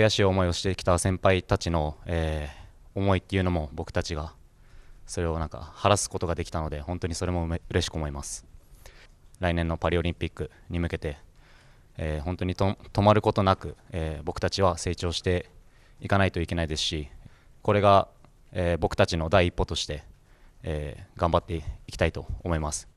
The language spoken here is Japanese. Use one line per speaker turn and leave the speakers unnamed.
悔しい思いをしてきた先輩たちの、えー、思いっていうのも僕たちがそれをなんか晴らすことができたので本当にそれも嬉しく思います来年のパリオリンピックに向けて、えー、本当にと止まることなく、えー、僕たちは成長していかないといけないですしこれが、え僕たちの第一歩として、え頑張っていきたいと思います